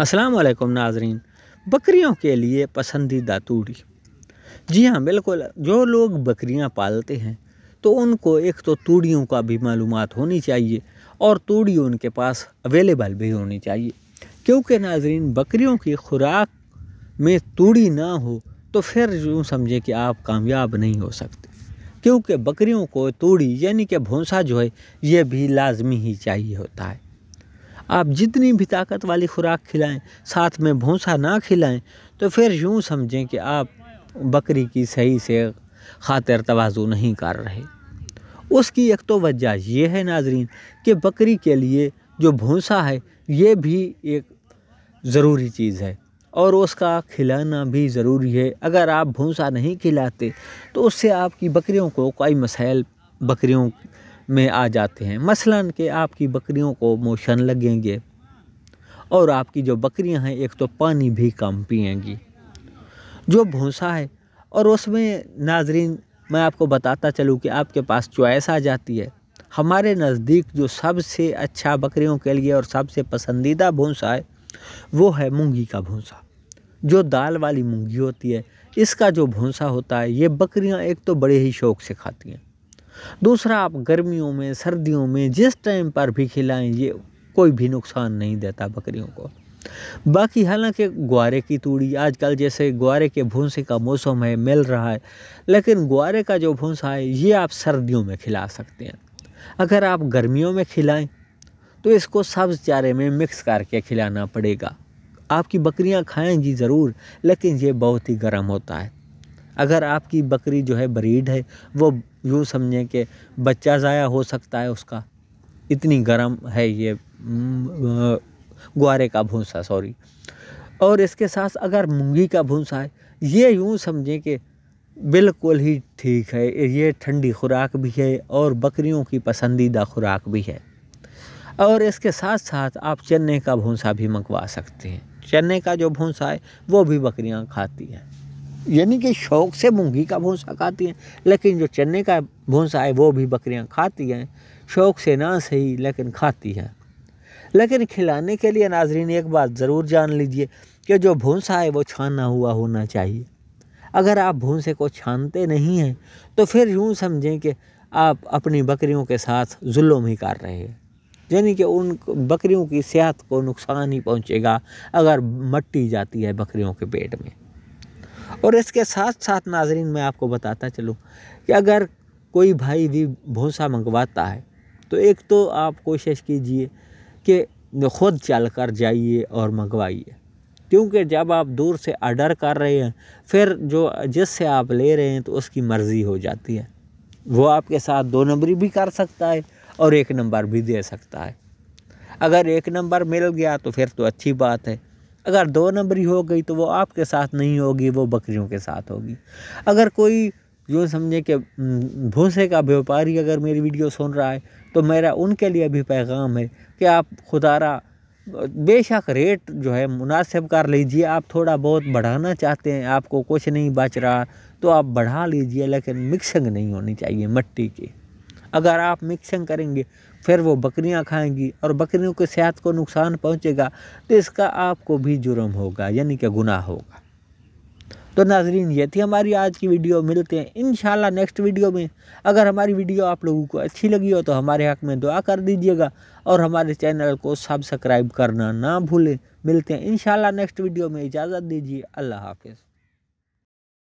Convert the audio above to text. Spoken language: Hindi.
अस्सलाम वालेकुम नाजरीन बकरियों के लिए पसंदीदा तूड़ी जी हाँ बिल्कुल जो लोग बकरियाँ पालते हैं तो उनको एक तो तूड़ियों का भी मालूम होनी चाहिए और तूड़ी उनके पास अवेलेबल भी होनी चाहिए क्योंकि नाजरीन बकरियों की खुराक में तूड़ी ना हो तो फिर यूँ समझे कि आप कामयाब नहीं हो सकते क्योंकि बकरियों को तूड़ी यानी कि भूसा जो है ये भी लाजमी ही चाहिए होता है आप जितनी भी ताकत वाली खुराक खिलाएं साथ में भूसा ना खिलाएं तो फिर यूँ समझें कि आप बकरी की सही से खातिर तोज़ु नहीं कर रहे उसकी एक तो वजह यह है नाजरीन कि बकरी के लिए जो भूसा है ये भी एक ज़रूरी चीज़ है और उसका खिलाना भी ज़रूरी है अगर आप भूसा नहीं खिलाते तो उससे आपकी बकरियों को कई मसाइल बकरियों में आ जाते हैं मसलन के आपकी बकरियों को मोशन लगेंगे और आपकी जो बकरियां हैं एक तो पानी भी कम पिएंगी जो भूसा है और उसमें नाजरीन मैं आपको बताता चलूँ कि आपके पास चॉइस आ जाती है हमारे नज़दीक जो सबसे अच्छा बकरियों के लिए और सबसे पसंदीदा भूसा है वो है मूँगी का भूसा जो दाल वाली मूँगी होती है इसका जो भूसा होता है ये बकरियां एक तो बड़े ही शौक़ से खाती हैं दूसरा आप गर्मियों में सर्दियों में जिस टाइम पर भी खिलाएं ये कोई भी नुकसान नहीं देता बकरियों को बाकी हालांकि ग्वारे की तूड़ी आजकल जैसे ग्वारे के भूसे का मौसम है मिल रहा है लेकिन ग्वारे का जो भूसा है ये आप सर्दियों में खिला सकते हैं अगर आप गर्मियों में खिलाएं तो इसको सब्ज चारे में मिक्स करके खिलाना पड़ेगा आपकी बकरियां खाएंगी ज़रूर लेकिन ये बहुत ही गर्म होता है अगर आपकी बकरी जो है ब्रीड है वो यूँ समझें कि बच्चा ज़ाया हो सकता है उसका इतनी गर्म है ये ग्वारे का भूसा सॉरी और इसके साथ अगर मूँगी का भूसा है ये यूँ समझें कि बिल्कुल ही ठीक है ये ठंडी खुराक भी है और बकरियों की पसंदीदा खुराक भी है और इसके साथ साथ आप चने का भूसा भी मंगवा सकते हैं चने का जो भूसा है वो भी बकरियाँ खाती हैं यानी कि शौक से मूँगी का भूसा खाती हैं लेकिन जो चने का भूसा है वो भी बकरियाँ खाती हैं शौक से ना सही लेकिन खाती हैं लेकिन खिलाने के लिए नाजरीन एक बात ज़रूर जान लीजिए कि जो भूसा है वो छाना हुआ होना चाहिए अगर आप भूसे को छानते नहीं हैं तो फिर यूँ समझें कि आप अपनी बकरियों के साथ जुल्म ही कर रहे हैं यानी कि उन बकरियों की सेहत को नुकसान ही पहुंचेगा अगर मट्टी जाती है बकरियों के पेट में और इसके साथ साथ नाजरीन मैं आपको बताता चलूँ कि अगर कोई भाई भी भूसा मंगवाता है तो एक तो आप कोशिश कीजिए कि ख़ुद चल कर जाइए और मंगवाइए क्योंकि जब आप दूर से आर्डर कर रहे हैं फिर जो जिससे आप ले रहे हैं तो उसकी मर्ज़ी हो जाती है वो आपके साथ दो नंबरी भी कर सकता है और एक नंबर भी दे सकता है अगर एक नंबर मिल गया तो फिर तो अच्छी बात है अगर दो नंबरी हो गई तो वो आपके साथ नहीं होगी वो बकरियों के साथ होगी अगर कोई जो समझे कि भूसे का व्यापारी अगर मेरी वीडियो सुन रहा है तो मेरा उनके लिए भी पैगाम है कि आप खुदारा बेशक रेट जो है मुनासिब कर लीजिए आप थोड़ा बहुत बढ़ाना चाहते हैं आपको कुछ नहीं बच रहा तो आप बढ़ा लीजिए लेकिन मिक्सिंग नहीं होनी चाहिए मिट्टी की अगर आप मिक्सिंग करेंगे फिर वो बकरियां खाएंगी और बकरियों के सेहत को नुकसान पहुंचेगा तो इसका आपको भी जुर्म होगा यानी कि गुनाह होगा तो नाजरीन ये थी हमारी आज की वीडियो मिलते हैं इन नेक्स्ट वीडियो में अगर हमारी वीडियो आप लोगों को अच्छी लगी हो तो हमारे हक में दुआ कर दीजिएगा और हमारे चैनल को सब्सक्राइब करना ना भूलें मिलते हैं इन नेक्स्ट वीडियो में इजाज़त दीजिए अल्लाह हाफिज़